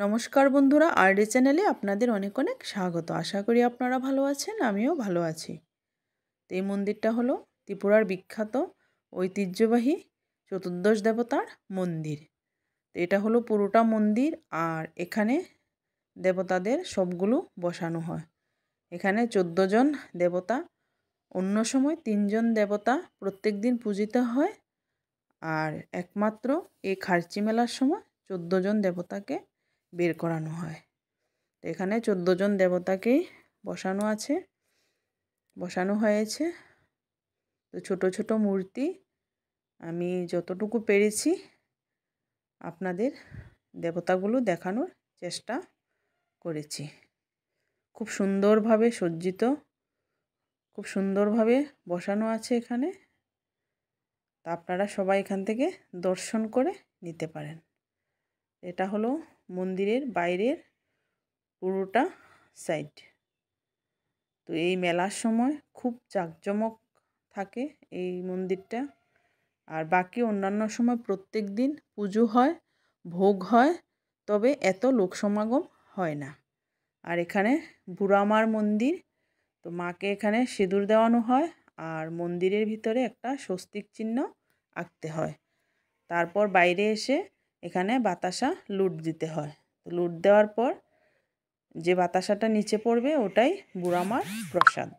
নমস্কার বন্ধুরা আরডি চ্যানেলে আপনাদের অনেক অনেক স্বাগত আশা করি আপনারা ভালো আছেন আমিও ভালো আছি তো এই মন্দিরটা হলো ত্রিপুরার বিখ্যাত ঐতিহ্যবাহী চতুর্দশ দেবতার মন্দির তো এটা হলো পুরোটা মন্দির আর এখানে দেবতাদের সবগুলো বসানো হয় এখানে জন দেবতা অন্য সময় তিনজন দেবতা প্রত্যেক দিন পূজিত হয় আর একমাত্র এই খার্চি মেলার সময় জন দেবতাকে বের করানো হয় তো এখানে জন দেবতাকেই বসানো আছে বসানো হয়েছে তো ছোট ছোট মূর্তি আমি যতটুকু পেরেছি আপনাদের দেবতাগুলো দেখানোর চেষ্টা করেছি খুব সুন্দরভাবে সজ্জিত খুব সুন্দরভাবে বসানো আছে এখানে তা আপনারা সবাই এখান থেকে দর্শন করে নিতে পারেন এটা হলো মন্দিরের বাইরের পুরোটা সাইড তো এই মেলার সময় খুব জাঁকজমক থাকে এই মন্দিরটা আর বাকি অন্যান্য সময় প্রত্যেক দিন পুজো হয় ভোগ হয় তবে এত লোক সমাগম হয় না আর এখানে বুড়ামার মন্দির তো মাকে এখানে সিঁদুর দেওয়ানো হয় আর মন্দিরের ভিতরে একটা স্বস্তিক চিহ্ন আঁকতে হয় তারপর বাইরে এসে এখানে বাতাসা লুট দিতে হয় তো লুট দেওয়ার পর যে বাতাসাটা নিচে পড়বে ওটাই বুড়ামার প্রসাদ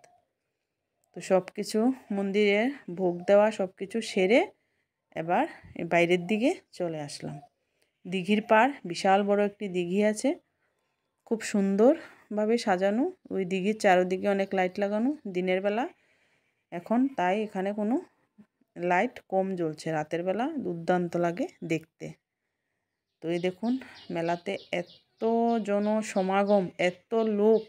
তো সব কিছু মন্দিরের ভোগ দেওয়া সব কিছু সেরে এবার বাইরের দিকে চলে আসলাম দিঘির পার বিশাল বড় একটি দিঘি আছে খুব সুন্দরভাবে সাজানো ওই দিঘির চারোদিকে অনেক লাইট লাগানো দিনের বেলা এখন তাই এখানে কোনো লাইট কম জ্বলছে রাতের বেলা দুর্দান্ত লাগে দেখতে তো এই দেখুন মেলাতে এত জনসমাগম এত লোক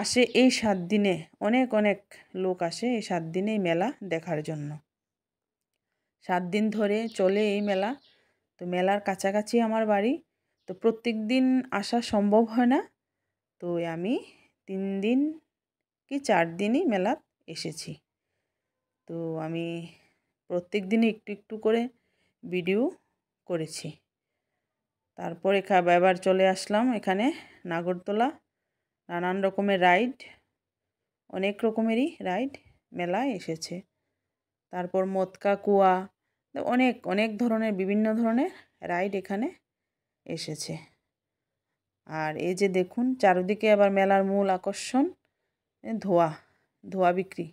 আসে এই সাত দিনে অনেক অনেক লোক আসে এই সাত দিনে মেলা দেখার জন্য সাত দিন ধরে চলে এই মেলা তো মেলার কাছাকাছি আমার বাড়ি তো প্রত্যেক দিন আসা সম্ভব হয় না তো আমি তিন দিন কি চার দিনই মেলা এসেছি তো আমি প্রত্যেক দিনই একটু একটু করে ভিডিও করেছি তারপর এখানে এবার চলে আসলাম এখানে নাগরদোলা নানান রকমের রাইড অনেক রকমেরই রাইড মেলা এসেছে তারপর মতকা কুয়া অনেক অনেক ধরনের বিভিন্ন ধরনের রাইড এখানে এসেছে আর এই যে দেখুন চারদিকে আবার মেলার মূল আকর্ষণ ধোয়া ধোয়া বিক্রি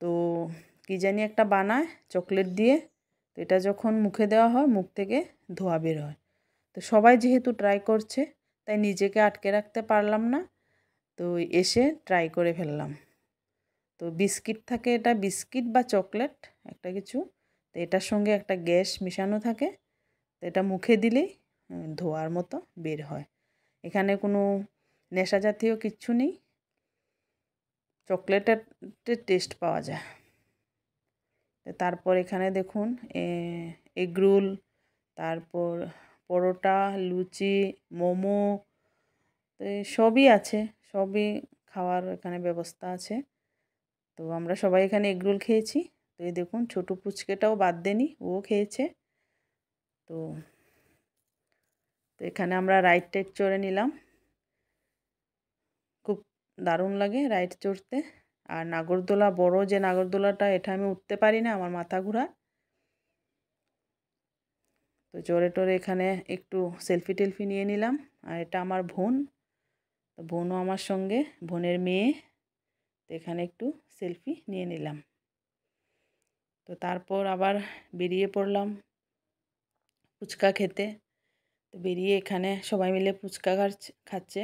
তো কী জানি একটা বানায় চকলেট দিয়ে তো এটা যখন মুখে দেওয়া হয় মুখ থেকে ধোয়া বের হয় তো সবাই যেহেতু ট্রাই করছে তাই নিজেকে আটকে রাখতে পারলাম না তো এসে ট্রাই করে ফেললাম তো বিস্কিট থাকে এটা বিস্কিট বা চকলেট একটা কিছু তো এটার সঙ্গে একটা গ্যাস মিশানো থাকে তো এটা মুখে দিলেই ধোয়ার মতো বের হয় এখানে কোনো নেশা জাতীয় কিচ্ছু নেই চকলেটের টেস্ট পাওয়া যায় তারপর এখানে দেখুন এগরুল রোল তারপর পরোটা লুচি মোমো তো সবই আছে সবই খাওয়ার এখানে ব্যবস্থা আছে তো আমরা সবাই এখানে এগরোল খেয়েছি তো এই দেখুন ছোটো পুচকেটাও বাদ দেনি ও খেয়েছে তো তো এখানে আমরা রাইড টাইট চড়ে নিলাম খুব দারুণ লাগে রাইড চড়তে আর নাগরদোলা বড় যে নাগরদোলাটা এটা আমি উঠতে পারি না আমার মাথা ঘোরা তো জোরে টোরে এখানে একটু সেলফি টেলফি নিয়ে নিলাম আর এটা আমার বোন তো বোনও আমার সঙ্গে বোনের মেয়ে তো এখানে একটু সেলফি নিয়ে নিলাম তো তারপর আবার বেরিয়ে পড়লাম ফুচকা খেতে তো বেরিয়ে এখানে সবাই মিলে ফুচকা খাচ্ছে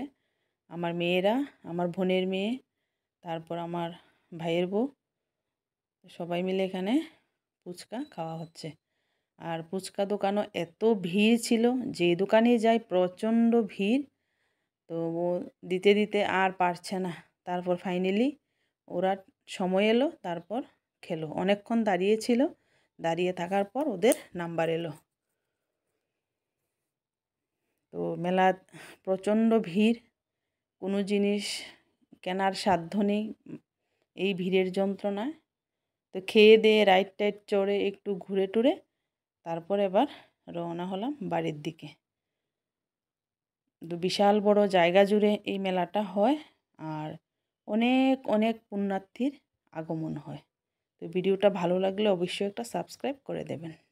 আমার মেয়েরা আমার বোনের মেয়ে তারপর আমার ভাইয়ের বউ সবাই মিলে এখানে ফুচকা খাওয়া হচ্ছে আর ফুচকা দোকানও এত ভিড় ছিল যে দোকানে যাই প্রচণ্ড ভিড় তো ও দিতে দিতে আর পারছে না তারপর ফাইনালি ওরা সময় এলো তারপর খেলো অনেকক্ষণ দাঁড়িয়েছিল দাঁড়িয়ে থাকার পর ওদের নাম্বার এলো তো মেলা প্রচণ্ড ভিড় কোনো জিনিস কেনার সাধ্য নেই এই ভিড়ের যন্ত্রণায় তো খেয়ে দেয়ে রাইট টাইট চড়ে একটু ঘুরে টুরে তারপর এবার রওনা হলাম বাড়ির দিকে বিশাল বড় জায়গা জুড়ে এই মেলাটা হয় আর অনেক অনেক পুণ্যার্থীর আগমন হয় তো ভিডিওটা ভালো লাগলে অবশ্যই একটা সাবস্ক্রাইব করে দেবেন